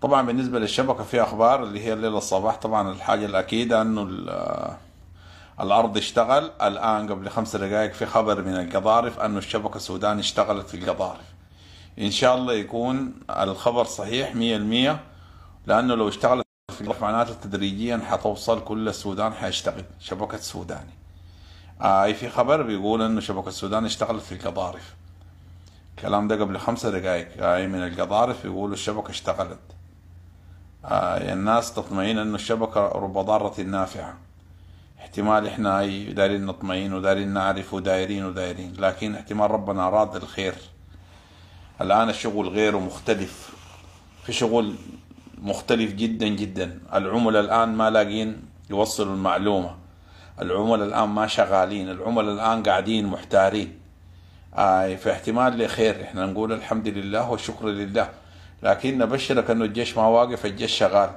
طبعا بالنسبة للشبكة في أخبار اللي هي الليلة الصباح طبعا الحاجة الأكيدة أنه الأرض اشتغل الآن قبل خمس دقائق في خبر من القضارف أنه الشبكة السودان اشتغلت في القضارف إن شاء الله يكون الخبر صحيح مية المية لأنه لو اشتغلت في القضارف معناته تدريجيا حتوصل كل السودان حيشتغل شبكة سوداني آه، آي في خبر بيقول أنه شبكة السودان اشتغلت في القضارف الكلام ده قبل خمسة دقائق آه، أي من القضارف يقولوا الشبكة اشتغلت آه، يعني الناس تطمئن انه الشبكة رب ضارة نافعة احتمال احنا اي دايرين نطمئن ودايرين نعرف ودايرين ودايرين لكن احتمال ربنا اراد الخير الان الشغل غير مختلف في شغل مختلف جدا جدا العملاء الان ما لاقين يوصلوا المعلومة العملاء الان ما شغالين العملاء الان قاعدين محتارين آه في احتمال لخير احنا نقول الحمد لله والشكر لله لكن نبشرك انه الجيش ما واقف الجيش شغال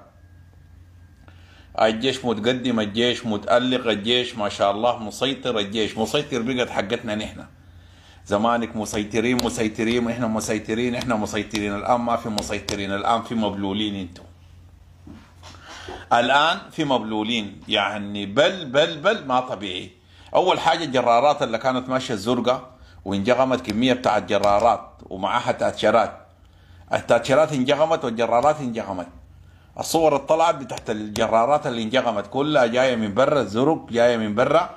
الجيش متقدم الجيش متألق الجيش ما شاء الله مسيطر الجيش مسيطر بقت حقتنا نحن زمانك مسيطرين مسيطرين احنا مسيطرين احنا مسيطرين الان ما في مسيطرين الان في مبلولين انتم الان في مبلولين يعني بل بل بل ما طبيعي اول حاجه الجرارات اللي كانت ماشيه الزرقاء وانجغمت كميه بتاعت جرارات ومعها تاتشرات التاتشرات انجغمت والجرارات انجغمت الصور الطلعت بتحت الجرارات اللي انجغمت كلها جايه من برا الزرق جايه من برا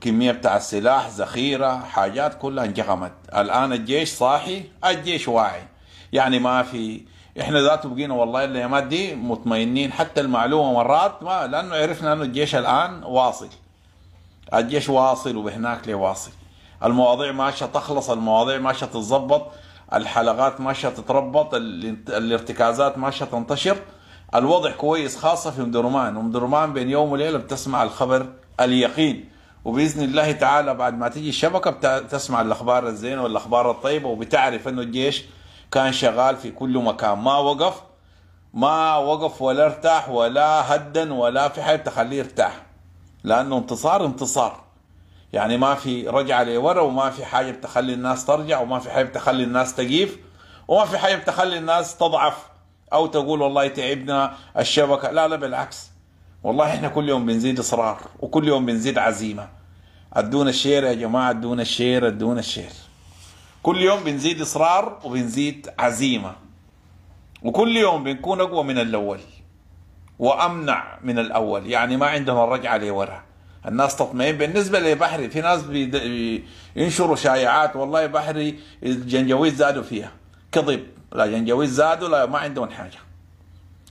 كميه بتاع السلاح ذخيره حاجات كلها انجغمت الان الجيش صاحي الجيش واعي يعني ما في احنا ذاته بقينا والله الايامات دي مطمئنين حتى المعلومه مرات ما لانه عرفنا انه الجيش الان واصل الجيش واصل وبهناك ليه واصل المواضيع ماشيه تخلص المواضيع ماشيه تتظبط الحلقات ماشيه تتربط الارتكازات ماشيه تنتشر الوضع كويس خاصه في ام درمان درمان بين يوم وليله بتسمع الخبر اليقين وباذن الله تعالى بعد ما تيجي الشبكه بتسمع الاخبار الزينه والاخبار الطيبه وبتعرف انه الجيش كان شغال في كل مكان ما وقف ما وقف ولا ارتاح ولا هدن ولا في حاجه تخليه يرتاح لانه انتصار انتصار يعني ما في رجعة لورا وما في حاجة بتخلي الناس ترجع وما في حاجة بتخلي الناس تجيف وما في حاجة بتخلي الناس تضعف أو تقول والله تعبنا الشبكة لا لا بالعكس والله احنا كل يوم بنزيد إصرار وكل يوم بنزيد عزيمة ادونا الشير يا جماعة ادونا الشير ادونا الشير كل يوم بنزيد إصرار وبنزيد عزيمة وكل يوم بنكون أقوى من الأول وأمنع من الأول يعني ما عندنا الرجعة لورا الناس تطمئن بالنسبه لبحري في ناس ينشروا شائعات والله بحري الجنجويد زادوا فيها كذب لا جنجويد زادوا لا ما عندهم حاجه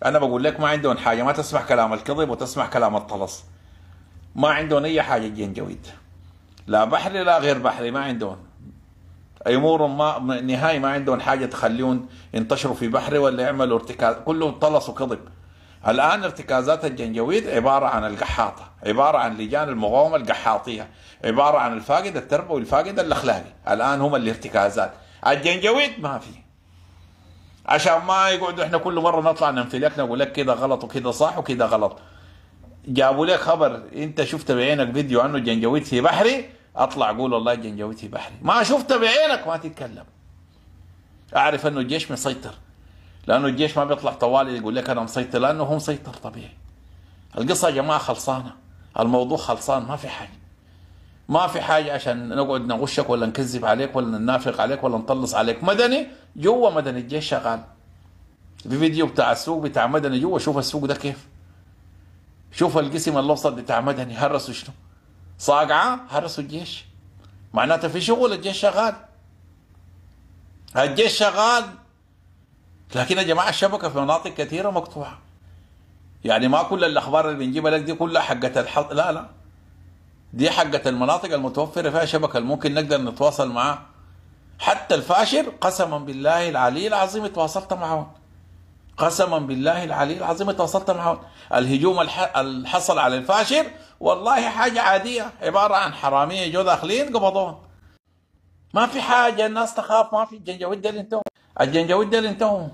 انا بقول لك ما عندهم حاجه ما تسمع كلام الكذب وتسمع كلام الطلس ما عندهم اي حاجه الجنجويد لا بحري لا غير بحري ما عندهم امورهم ما نهائي ما عندهم حاجه تخليهم ينتشروا في بحري ولا يعملوا ارتكاز كله طلس وكذب الآن ارتكازات الجنجويد عبارة عن القحاطة عبارة عن لجان المقاومة القحاطية عبارة عن الفاقد التربوي الفاقد الأخلاقي الآن هم الارتكازات الجنجويد ما في عشان ما يقعدوا احنا كل مرة نطلع ننفلك نقول لك كذا غلط وكذا صح وكذا غلط جابوا لك خبر انت شفت بعينك فيديو عنه جنجويد في بحري اطلع قول والله جنجويد في بحري ما شفت بعينك ما تتكلم اعرف انه الجيش مسيطر لانه الجيش ما بيطلع طوالي يقول لك انا مسيطر لانه هو مسيطر طبيعي القصه يا جماعه خلصانه الموضوع خلصان ما في حاجه ما في حاجه عشان نقعد نغشك ولا نكذب عليك ولا ننافق عليك ولا نطلص عليك مدني جوا مدني الجيش شغال في فيديو بتاع السوق بتاع مدني جوا شوف السوق ده كيف شوف القسم الوسط بتاع مدني هرسوا شنو صاقعه هرسوا الجيش معناته في شغل الجيش شغال الجيش شغال لكن يا جماعه الشبكه في مناطق كثيره مقطوعه يعني ما كل الاخبار اللي بنجيبها لك دي كلها حقت الحط لا لا دي حقت المناطق المتوفره فيها شبكه ممكن نقدر نتواصل معاه حتى الفاشر قسما بالله العلي العظيم تواصلت معه قسما بالله العلي العظيم تواصلت معه الهجوم اللي حصل على الفاشر والله حاجه عاديه عباره عن حراميه جو داخلين قبضوهم ما في حاجه الناس تخاف ما في الجنجاويد اللي انتهوا الجنجاويد اللي انتهوا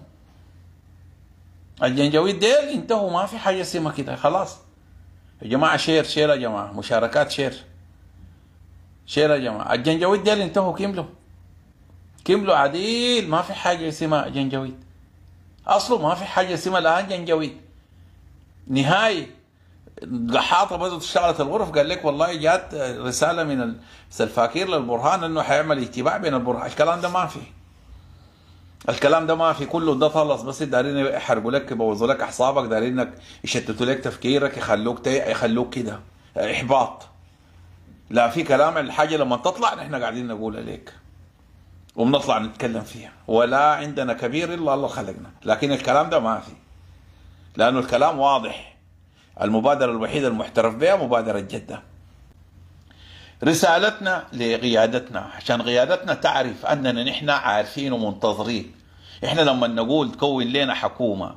الجنجويد ديل انتهوا ما في حاجه اسمها كده خلاص يا جماعه شير شير يا جماعه مشاركات شير شير يا جماعه الجنجويد ديل انتهوا كملوا كملوا عديل ما في حاجه اسمها جنجويد اصله ما في حاجه اسمها الان جنجويد نهائي قحاطه بس اشتغلت الغرف قال لك والله جات رساله من السلفاكير للبرهان انه حيعمل اتباع بين البرهان الكلام ده ما فيه الكلام ده ما في كله ده خلص بس دارين يحرقوا لك يبوظوا لك اعصابك انك يشتتوا لك تفكيرك يخلوك يخلوك كده احباط لا في كلام الحاجه لما تطلع نحن قاعدين نقولها لك وبنطلع نتكلم فيها ولا عندنا كبير الا الله خلقنا لكن الكلام ده ما في لانه الكلام واضح المبادره الوحيده المحترف بها مبادره جده رسالتنا لقيادتنا عشان قيادتنا تعرف أننا نحن عارفين ومنتظرين إحنا لما نقول تكون لنا حكومة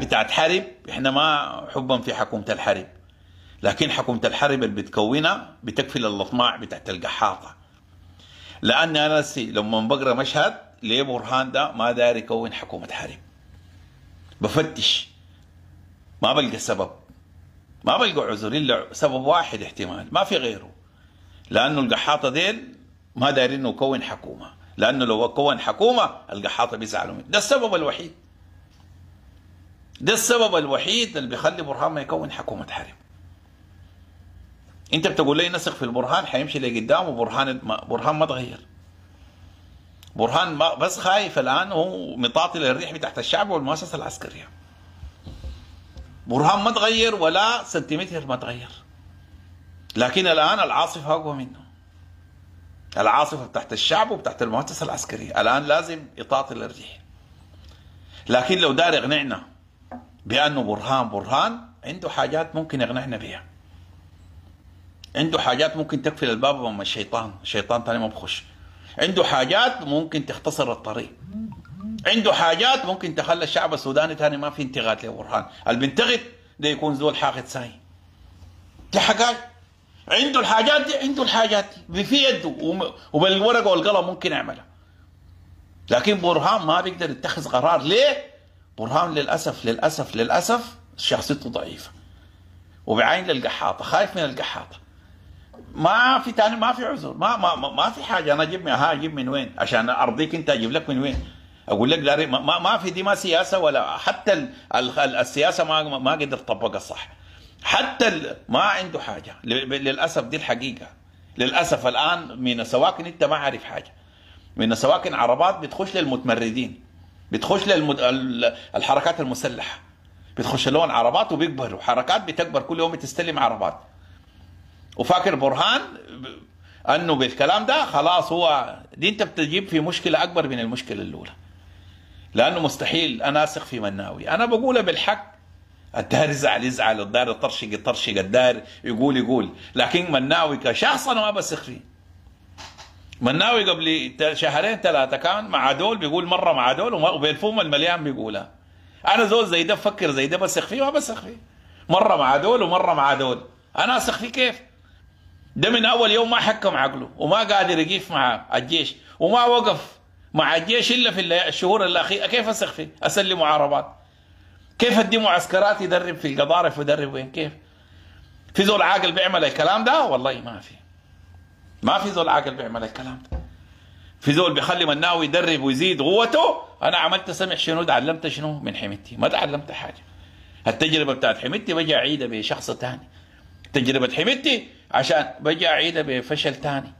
بتاعت حرب إحنا ما حبا في حكومة الحرب لكن حكومة الحرب اللي بتكونها بتكفل الأطماع بتاعت القحاطة لأن أنا لما بقرأ مشهد ليه برهان ده ما داري يكون حكومة حرب بفتش ما بلقى سبب ما بلقوا عذر الا سبب واحد احتمال ما في غيره لانه القحاطه ديل ما دايرين يكون حكومه لانه لو كون حكومه القحاطه بيزعلوا منه ده السبب الوحيد ده السبب الوحيد اللي بيخلي برهان ما يكون حكومه حرب انت بتقول لي نسق في البرهان حيمشي لقدام وبرهان برهان ما تغير برهان ما بس خايف الان هو مطاطي للريح بتاعت الشعب والمؤسسه العسكريه برهان ما تغير ولا سنتيمتر ما تغير لكن الآن العاصفة أقوى منه العاصفة تحت الشعب وتحت المؤسسة العسكرية الآن لازم إطاط الريح لكن لو دار يقنعنا بأنه برهان برهان عنده حاجات ممكن يقنعنا بها عنده حاجات ممكن تقفل الباب من الشيطان الشيطان ثاني ما بخش عنده حاجات ممكن تختصر الطريق عنده حاجات ممكن تخلى الشعب السوداني ثاني ما في انتقاد لبرهان اللي بينتقد ده يكون زول حاقد ساي دي حقائق عنده الحاجات دي عنده الحاجات دي في يده وبالورقه والقلم ممكن يعملها لكن برهان ما بيقدر يتخذ قرار ليه؟ برهان للاسف للاسف للاسف شخصيته ضعيفه وبعين للقحاطه خايف من القحاطه ما في تاني ما في عذر ما ما, ما في حاجه انا اجيب من ها اجيب من وين عشان ارضيك انت اجيب لك من وين اقول لك داري ما, ما في دي ما سياسه ولا حتى السياسه ما ما قدر طبقها صح حتى ما عنده حاجه للاسف دي الحقيقه للاسف الان من السواكن انت ما عارف حاجه من السواكن عربات بتخش للمتمردين بتخش للحركات المسلحه بتخش لهم عربات وبيكبروا حركات بتكبر كل يوم بتستلم عربات وفاكر برهان انه بالكلام ده خلاص هو دي انت بتجيب في مشكله اكبر من المشكله الاولى لانه مستحيل انا اثق في مناوي انا بقولها بالحق الدار يزعل يزعل الدار يطرشق يطرشق الدار يقول يقول لكن مناوي كشخص انا ما بثق فيه مناوي قبل شهرين ثلاثه كان مع دول بيقول مره مع دول وبالفوم المليان بيقولها انا زول زي ده بفكر زي ده بثق فيه ما بثق فيه مره مع دول ومره مع دول انا اثق فيه كيف؟ ده من اول يوم ما حكم عقله وما قادر يقيف مع الجيش وما وقف مع الجيش الا في الشهور الاخيره كيف فيه؟ اسلم عربات كيف ادي معسكرات يدرب في القضارف ويدرب وين كيف؟ في زول عاقل بيعمل الكلام ده؟ والله ما في ما في زول عاقل بيعمل الكلام ده في زول بيخلي مناوي يدرب ويزيد قوته انا عملت سمع شنو تعلمت شنو من حميتي ما تعلمت حاجه التجربه بتاعت حميتي بجي اعيدها بشخص ثاني تجربه حميتي عشان بجي اعيدها بفشل ثاني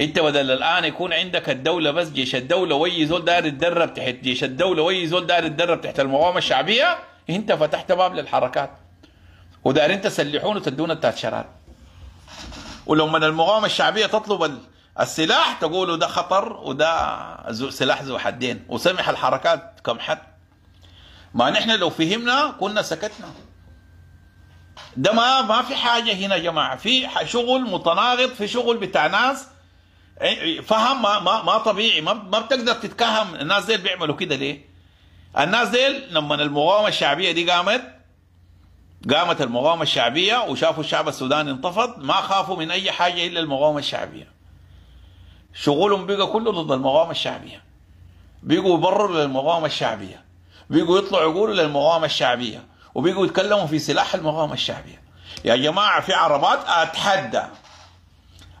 انت بدل الان يكون عندك الدوله بس جيش الدوله وي زول داير يتدرب تحت جيش الدوله وي زول داير يتدرب تحت المقاومه الشعبيه انت فتحت باب للحركات ودايرين تسلحون وتدون التات شرار ولما المقاومه الشعبيه تطلب السلاح تقولوا ده خطر وده زو سلاح ذو حدين وسمح الحركات كم حد ما نحن لو فهمنا كنا سكتنا ده ما ما في حاجه هنا يا جماعه في شغل متناقض في شغل بتاع ناس إيه، إيه، فهم ما ما, ما طبيعي ما, ما بتقدر تتكهم الناس ديل بيعملوا كده ليه؟ الناس ديل لما المقاومه الشعبيه دي قامت قامت المقاومه الشعبيه وشافوا الشعب السوداني انتفض ما خافوا من اي حاجه الا المقاومه الشعبيه. شغلهم بقى كله ضد المقاومه الشعبيه. بيجوا يبرروا للمقاومه الشعبيه. بيجوا يطلعوا يقولوا للمقاومه الشعبيه وبيجوا يتكلموا في سلاح المقاومه الشعبيه. يا جماعه في عربات اتحدى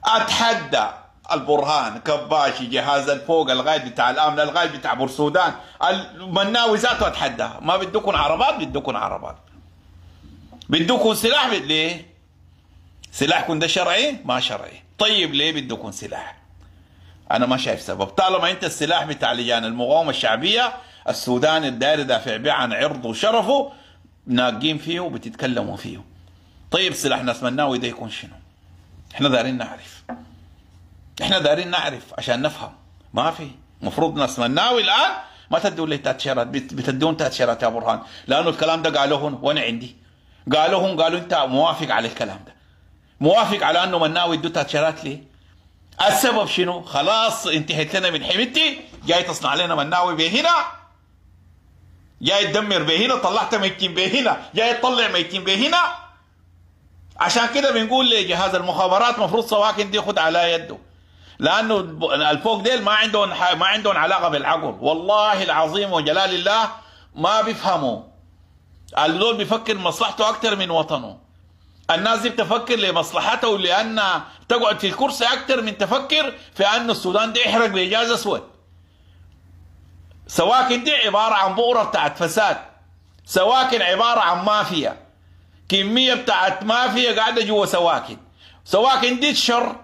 اتحدى البرهان كباشي جهاز الفوق الغايد بتاع الامن الغايد بتاع بورسودان المناوي ذاته اتحدى ما بدكم عربات بدكم عربات بدكم سلاح ليه؟ سلاحكم ده شرعي؟ ما شرعي طيب ليه بدكم سلاح؟ انا ما شايف سبب طالما انت السلاح بتاع لجان المقاومه الشعبيه السودان الداير دافع بيه عن عرضه وشرفه ناقين فيه وبتتكلموا فيه طيب سلاح ناس مناوي ده يكون شنو؟ احنا دارين نعرف احنا دارين نعرف عشان نفهم ما في المفروض ناس ناوي الان ما تدون لي تاتشيرات بتدون تاتشيرات يا برهان لانه الكلام ده قالوه وانا عندي قالوهم قالوا انت موافق على الكلام ده موافق على انه مناوي يدوا تاتشيرات لي السبب شنو؟ خلاص انتهيت لنا من حمتي جاي تصنع لنا مناوي هنا جاي تدمر به هنا طلعت ميتين به هنا جاي تطلع ميتين به هنا عشان كده بنقول لجهاز المخابرات مفروض سواكن دي خد على يده لانه الفوق ديل ما عندهم ما عندهم علاقه بالعقل والله العظيم وجلال الله ما بيفهموا الدول بيفكر مصلحته اكثر من وطنه الناس دي بتفكر لمصلحته لان تقعد في الكرسي اكثر من تفكر في ان السودان ده يحرق بإجازة اسود سواكن دي عباره عن بؤره بتاعت فساد سواكن عباره عن مافيا كميه بتاعت مافيا قاعده جوا سواكن سواكن دي شر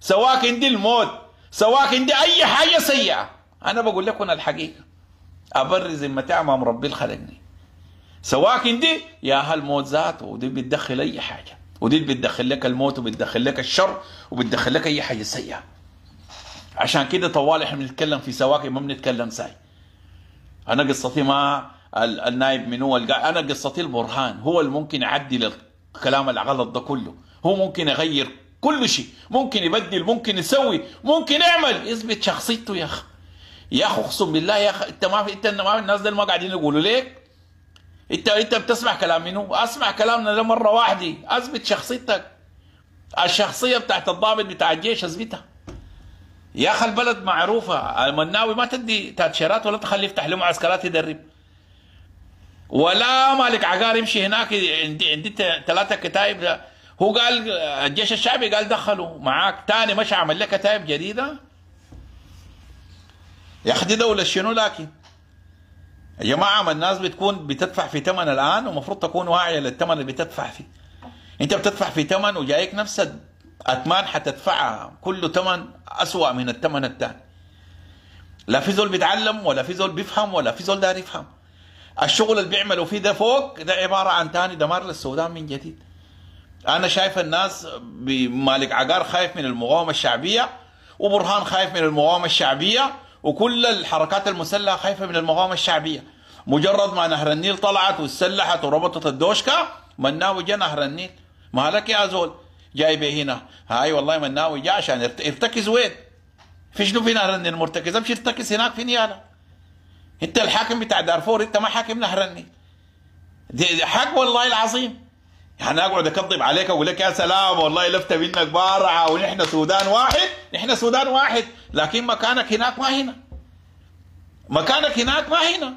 سواك عندي الموت سواك عندي اي حاجه سيئه انا بقول لكم الحقيقه ابرز ذمتي امام ربي خلقني سواك عندي يا هل موت ذاته ودي بتدخل اي حاجه ودي بتدخل لك الموت وبتدخل لك الشر وبتدخل لك اي حاجه سيئه عشان كده طوال احنا بنتكلم في سواك ما بنتكلم ساي انا قصتي ما النايب من هو انا قصتي البرهان هو اللي ممكن يعدل الكلام الغلط ده كله هو ممكن يغير كل شيء ممكن يبدل ممكن يسوي ممكن يعمل يثبت شخصيته يا اخي يا اخي اقسم بالله يا اخي انت ما في انت ما في الناس دول ما قاعدين يقولوا لك انت انت بتسمع كلام منه اسمع كلامنا ده مره واحده اثبت شخصيتك الشخصيه بتاعت الضابط بتاع الجيش اثبتها يا اخي البلد معروفه المناوي ما تدي تاتشيرات ولا تخليه يفتح له معسكرات يدرب ولا مالك عقار يمشي هناك عندي عندي ثلاثه كتائب هو قال الجيش الشعبي قال دخلوا معاك تاني مش عمل لك كتائب جديده يا اخي دوله شنو لكن يا جماعه ما الناس بتكون بتدفع في ثمن الان ومفروض تكون واعيه للثمن اللي بتدفع فيه انت بتدفع في ثمن وجايك نفس اثمان حتدفعها كله ثمن اسوا من الثمن الثاني لا في زول بيتعلم ولا في زول بيفهم ولا في زول داير يفهم الشغل اللي بيعملوا فيه ده فوق ده عباره عن ثاني دمار للسودان من جديد انا شايف الناس بمالك عقار خايف من المقاومه الشعبيه وبرهان خايف من المقاومه الشعبيه وكل الحركات المسلحه خايفه من المقاومه الشعبيه مجرد ما نهر النيل طلعت وسلحت وربطت الدوشكا مناوي جا نهر النيل ما لك يا زول جاي به هنا هاي والله مناوي جا عشان يرتكز وين في شنو في نهر النيل مرتكز امشي ارتكز هناك في نيالا انت الحاكم بتاع دارفور انت ما حاكم نهر النيل حق والله العظيم يعني اقعد اكذب عليك اقول لك يا سلام والله لفت منك بارعه ونحن سودان واحد نحن سودان واحد لكن مكانك هناك ما هنا مكانك هناك ما هنا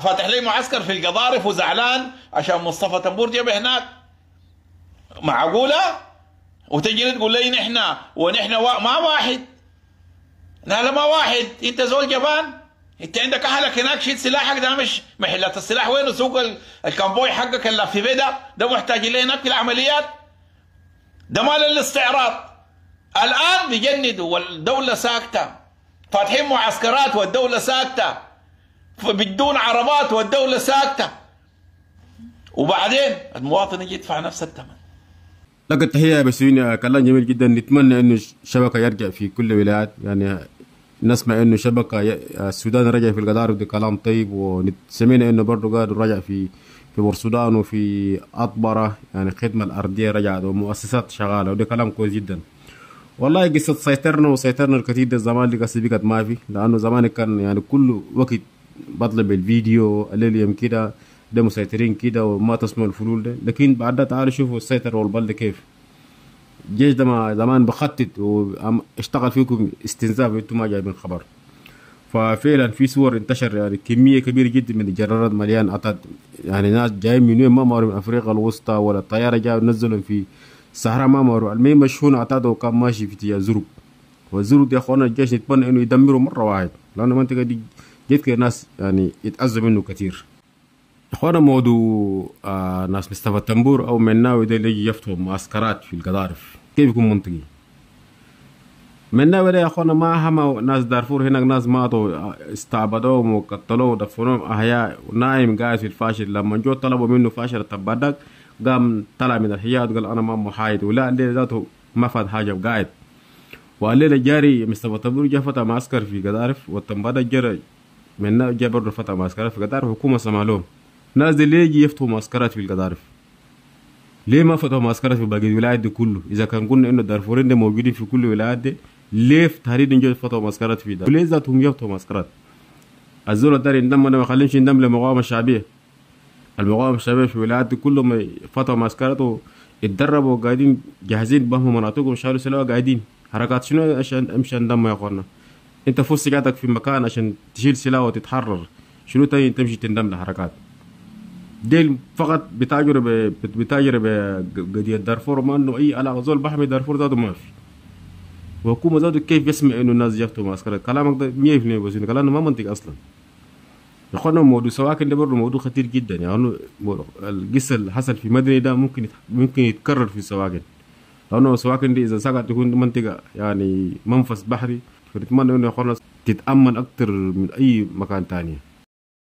فاتح لي معسكر في القضارف وزعلان عشان مصطفى تنبور جاب هناك معقوله وتجي تقول لي نحن ونحن ما واحد لا لا ما واحد انت زول جبان انت عندك اهلك هناك شيل سلاحك ده مش محلات السلاح وين سوق الكامبوي حقك اللي في بيدا ده محتاج اليه هناك في العمليات ده مال الاستعراض الان بيجندوا والدوله ساكته فاتحين معسكرات والدوله ساكته بدون عربات والدوله ساكته وبعدين المواطن يجي يدفع نفس الثمن لقد تحيه يا بسوين كلام جميل جدا نتمنى انه الشبكه يرجع في كل الولايات يعني نسمع انه شبكه آه، السودان رجع في القطار ودي كلام طيب وسمعنا انه برضه قاعد رجع في في بورسودان وفي اطبره يعني الخدمه الارضيه رجعت ومؤسسات شغاله ودي كلام كويس جدا والله قصة سيطرنا وسيطرنا الكثير ده زمان اللي قصدي ما في لأنه زمان كان يعني كل وقت بطلب الفيديو الليل يوم كده ده مسيطرين كده وما تسمع الفلول ده لكن بعدها تعالوا شوفوا السيطرة والبلد كيف الجيش ده ما زمان بخطط واشتغل فيكم استنزاف انتم ما جايبين خبر ففعلا في صور انتشر يعني كميه كبيره جدا من الجرارات مليان عطت يعني ناس جايين من وين ما مروا من افريقيا الوسطى ولا الطياره جايه نزلهم في صحراء ما مروا المهم مشهون عطاته وكان ماشي في اتجاه زرب والزرب يا اخوانا الجيش يتمنى انه يدمره مره واحد لانه المنطقه دي جت ناس يعني يتاذوا منه كثير اخوانا موضوع آه، ناس مصطفى التنبور او مناوي ده اللي يجي يفتحوا معسكرات في القضارف كيف يكون منطقي؟ مناوي ده يا اخوانا ما هم ناس دارفور هناك ناس ماتوا استعبدوهم وقتلوهم ودفنوهم احياء نايم قاعد في الفاشل لما جو طلبوا منه فاشل تبادك قام طلع من الحياد قال انا ما محايد ولا الليله ذاته ما فات حاجه وقاعد والليله جاري مستوى التنبور جا فتح معسكر في قدارف والتنبادك جرى من جا برضه فتح معسكر في قدارف حكومه سمع لهم ناس دي ليه يجي يفتحوا معسكرات في القطارف ليه ما فتحوا ماسكرات في باقي الولايات دي كله اذا كان قلنا انه دارفورين دي موجودين في كل الولايات دي ليه تهريد جو فتحوا ماسكرات في ده؟ ليه ذاتهم يفتحوا ماسكرات؟ الزول الداري يندم انا ما خليهمش يندم للمقاومه الشعبيه المقاومه الشعبيه في الولايات دي كلهم فتحوا ماسكرات اتدربوا وقاعدين جاهزين بهم مناطقهم شالوا سلاح قاعدين حركات شنو عشان امشي اندم يا اخوانا انت فوز قاعدك في مكان عشان تشيل سلاح وتتحرر شنو تاني تمشي تندم لحركات ديل فقط بتاجر بتاجر بقضيه دارفور ما انه اي علاقه زول بحمي دارفور ذاته ما في وحكومه ذاته كيف يسمع انه الناس جابته معسكر كلامك ده 100% بس كلامنا ما منطق اصلا يا اخوانا موضوع سواكن ده برضه موضوع خطير جدا يعني القصه اللي حصل في مدني ده ممكن ممكن يتكرر في سواكن لانه سواكن دي اذا سقط تكون منطقه يعني منفذ بحري فنتمنى انه يا اخوانا تتامن اكتر من اي مكان تاني